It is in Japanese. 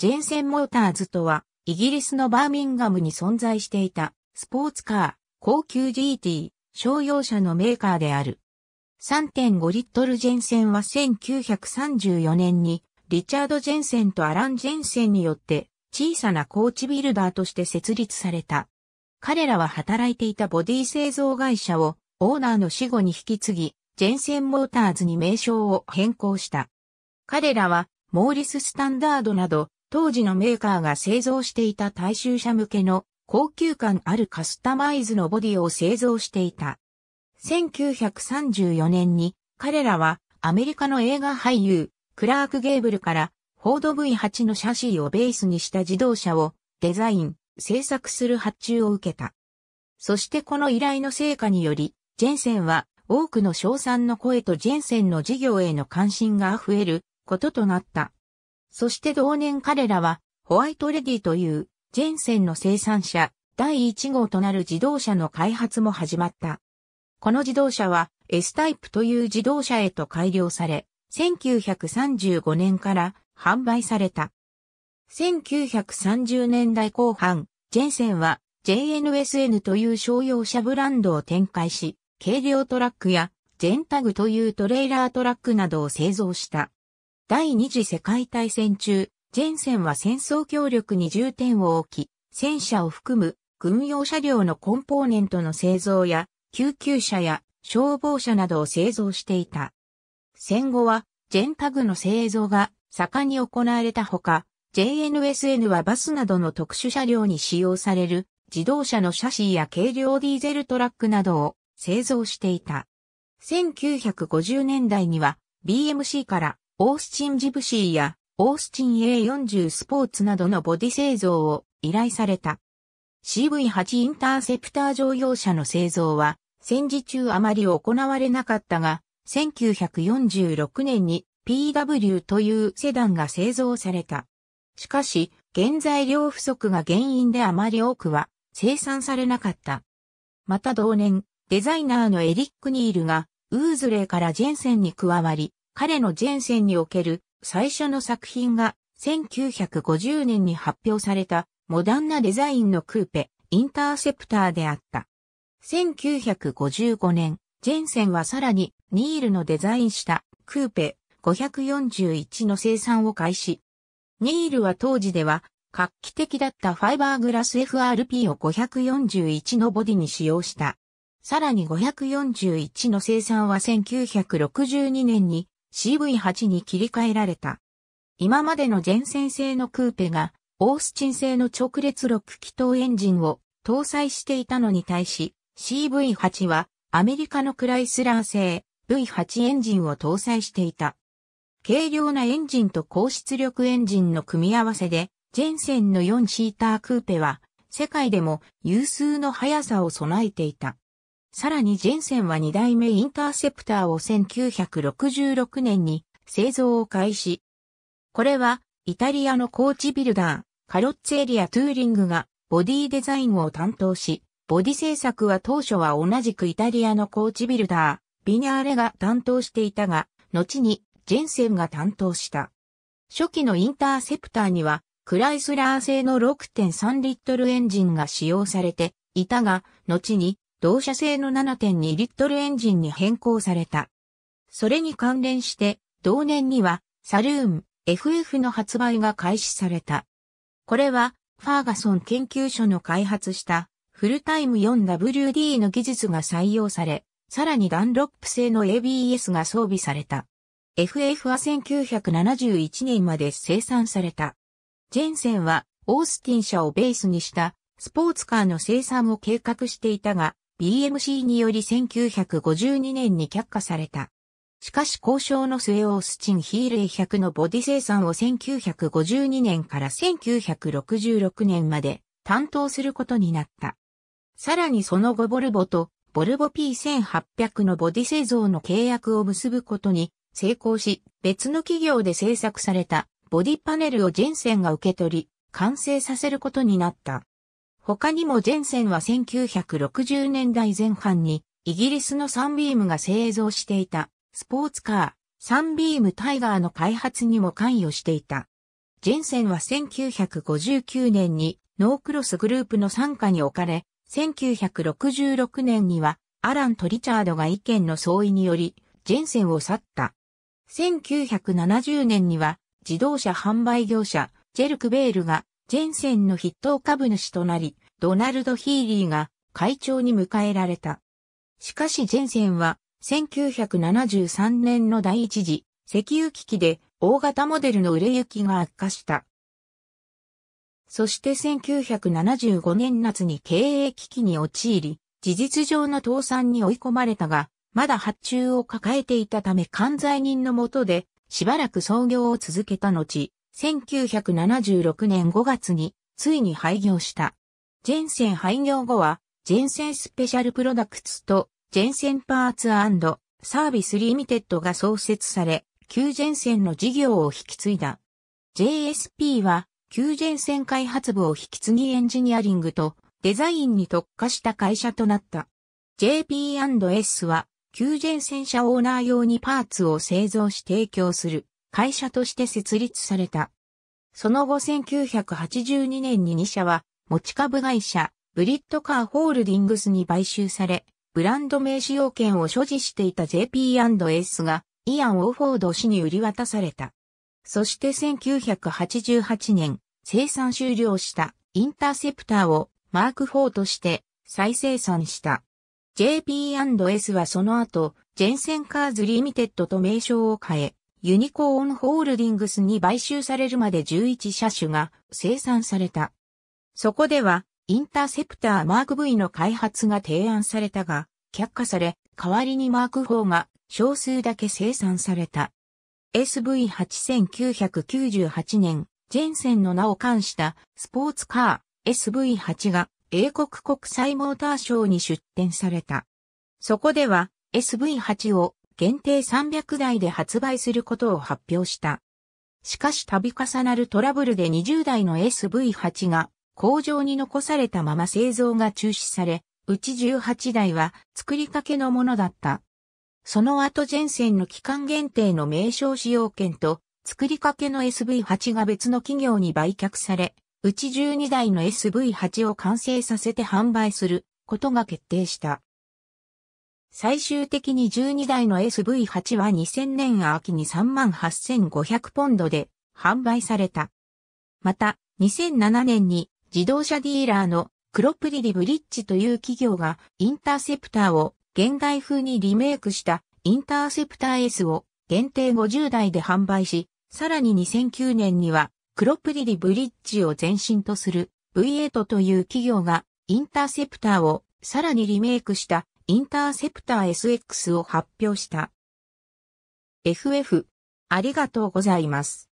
ジェンセンモーターズとは、イギリスのバーミンガムに存在していた、スポーツカー、高級 GT、商用車のメーカーである。3.5リットルジェンセンは1934年に、リチャード・ジェンセンとアラン・ジェンセンによって、小さなコーチビルダーとして設立された。彼らは働いていたボディ製造会社を、オーナーの死後に引き継ぎ、ジェンセンモーターズに名称を変更した。彼らは、モーリス・スタンダードなど、当時のメーカーが製造していた大衆車向けの高級感あるカスタマイズのボディを製造していた。1934年に彼らはアメリカの映画俳優クラーク・ゲーブルからフォード V8 のシャシーをベースにした自動車をデザイン、製作する発注を受けた。そしてこの依頼の成果により、ジェンセンは多くの賞賛の声とジェンセンの事業への関心が溢れることとなった。そして同年彼らは、ホワイトレディという、ジェンセンの生産者、第1号となる自動車の開発も始まった。この自動車は S タイプという自動車へと改良され、1935年から販売された。1930年代後半、ジェンセンは JNSN という商用車ブランドを展開し、軽量トラックやジェンタグというトレーラートラックなどを製造した。第二次世界大戦中、ジェンセンは戦争協力に重点を置き、戦車を含む軍用車両のコンポーネントの製造や、救急車や消防車などを製造していた。戦後は、ジェンタグの製造が盛んに行われたほか、JNSN はバスなどの特殊車両に使用される自動車のシャシーや軽量ディーゼルトラックなどを製造していた。1950年代には BMC からオースチン・ジブシーやオースチン A40 スポーツなどのボディ製造を依頼された。CV8 インターセプター乗用車の製造は戦時中あまり行われなかったが、1946年に PW というセダンが製造された。しかし、原材料不足が原因であまり多くは生産されなかった。また同年、デザイナーのエリック・ニールが、ウーズレーからジェンセンに加わり、彼のジェンセンにおける最初の作品が1950年に発表されたモダンなデザインのクーペ、インターセプターであった。1955年、ジェンセンはさらにニールのデザインしたクーペ541の生産を開始。ニールは当時では画期的だったファイバーグラス FRP を541のボディに使用した。さらに541の生産は1962年に CV8 に切り替えられた。今までの前線製のクーペが、オースチン製の直列6気筒エンジンを搭載していたのに対し、CV8 はアメリカのクライスラー製 V8 エンジンを搭載していた。軽量なエンジンと高出力エンジンの組み合わせで、ジェンセンの4シータークーペは世界でも有数の速さを備えていた。さらにジェンセンは2代目インターセプターを1966年に製造を開始。これはイタリアのコーチビルダー、カロッツェリア・トゥーリングがボディデザインを担当し、ボディ制作は当初は同じくイタリアのコーチビルダー、ビニャーレが担当していたが、後にジェンセンが担当した。初期のインターセプターには、クライスラー製の6.3リットルエンジンが使用されていたが、後に同社製の7.2リットルエンジンに変更された。それに関連して、同年には、サルーン、FF の発売が開始された。これは、ファーガソン研究所の開発した、フルタイム 4WD の技術が採用され、さらにダンロップ製の ABS が装備された。FF は1971年まで生産された。ジェンセンは、オースティン社をベースにした、スポーツカーの生産を計画していたが、BMC により1952年に却下された。しかし交渉の末オースチンヒーレ a 100のボディ生産を1952年から1966年まで担当することになった。さらにその後ボルボとボルボ P1800 のボディ製造の契約を結ぶことに成功し、別の企業で製作されたボディパネルをジェンセンが受け取り、完成させることになった。他にも前線は1960年代前半にイギリスのサンビームが製造していたスポーツカー、サンビームタイガーの開発にも関与していた。ジェンセンは1959年にノークロスグループの傘下に置かれ、1966年にはアランとリチャードが意見の相違によりジェンセンを去った。1970年には自動車販売業者ジェルクベールがジェンセンの筆頭株主となり、ドナルド・ヒーリーが会長に迎えられた。しかしジェンセンは1973年の第一次石油危機で大型モデルの売れ行きが悪化した。そして1975年夏に経営危機に陥り、事実上の倒産に追い込まれたが、まだ発注を抱えていたため関罪人のもとでしばらく創業を続けた後、1976年5月についに廃業した。ジェンセン廃業後は、ジェンセンスペシャルプロダクツとジェンセンパーツサービスリミテッドが創設され、旧ジェンセンの事業を引き継いだ。JSP は、旧ジェンセン開発部を引き継ぎエンジニアリングとデザインに特化した会社となった。JP&S は、旧ジェンセン社オーナー用にパーツを製造し提供する。会社として設立された。その後1982年に2社は持ち株会社ブリッドカーホールディングスに買収され、ブランド名使用権を所持していた JP&S がイアン・オーフォード氏に売り渡された。そして1988年、生産終了したインターセプターをマーク4として再生産した。JP&S はその後、ジェンセンカーズリミテッドと名称を変え、ユニコーンホールディングスに買収されるまで11車種が生産された。そこでは、インターセプターマーク V の開発が提案されたが、却下され、代わりにマーク4が少数だけ生産された。SV8998 年、ジェンセンの名を冠したスポーツカー SV8 が英国国際モーターショーに出展された。そこでは SV8 を限定300台で発売することを発表した。しかし度重なるトラブルで20台の SV8 が工場に残されたまま製造が中止され、うち18台は作りかけのものだった。その後前線の期間限定の名称使用権と作りかけの SV8 が別の企業に売却され、うち12台の SV8 を完成させて販売することが決定した。最終的に12台の SV8 は2000年秋に38,500ポンドで販売された。また、2007年に自動車ディーラーのクロプリリブリッジという企業がインターセプターを現代風にリメイクしたインターセプター S を限定50台で販売し、さらに2009年にはクロプリリブリッジを前身とする V8 という企業がインターセプターをさらにリメイクしたインターセプター SX を発表した。FF、ありがとうございます。